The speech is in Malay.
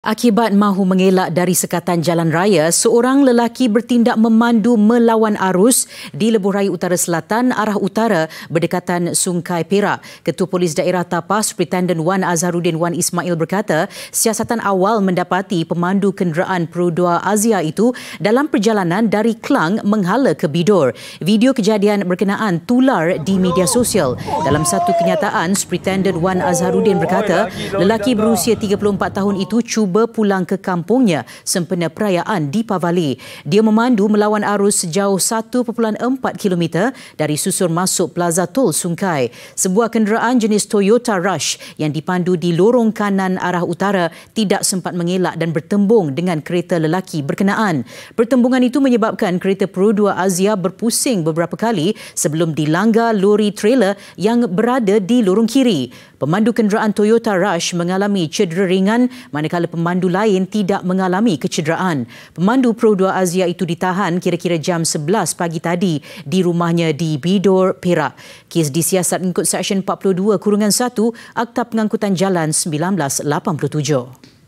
Akibat mahu mengelak dari sekatan jalan raya, seorang lelaki bertindak memandu melawan arus di lebuh raya utara selatan arah utara berdekatan Sungai Perak. Ketua Polis Daerah Tapas, Pretendent Wan Azharuddin Wan Ismail berkata, siasatan awal mendapati pemandu kenderaan Perudua Azia itu dalam perjalanan dari Klang menghala ke Bidor. Video kejadian berkenaan tular di media sosial. Dalam satu kenyataan, Pretendent Wan Azharuddin berkata, lelaki berusia 34 tahun itu cuba cuba pulang ke kampungnya sempena perayaan di Pavali. Dia memandu melawan arus sejauh 1.4 km dari susur masuk Plaza Tol Sungai. Sebuah kenderaan jenis Toyota Rush yang dipandu di lorong kanan arah utara tidak sempat mengelak dan bertembung dengan kereta lelaki berkenaan. Pertembungan itu menyebabkan kereta Perodua Asia berpusing beberapa kali sebelum dilanggar lori trailer yang berada di lorong kiri. Pemandu kenderaan Toyota Rush mengalami cedera ringan manakala pemandu lain tidak mengalami kecederaan. Pemandu Pro 2 Asia itu ditahan kira-kira jam 11 pagi tadi di rumahnya di Bidor, Perak. Kes disiasat mengikut Seksyen 42 Kurungan 1 Akta Pengangkutan Jalan 1987.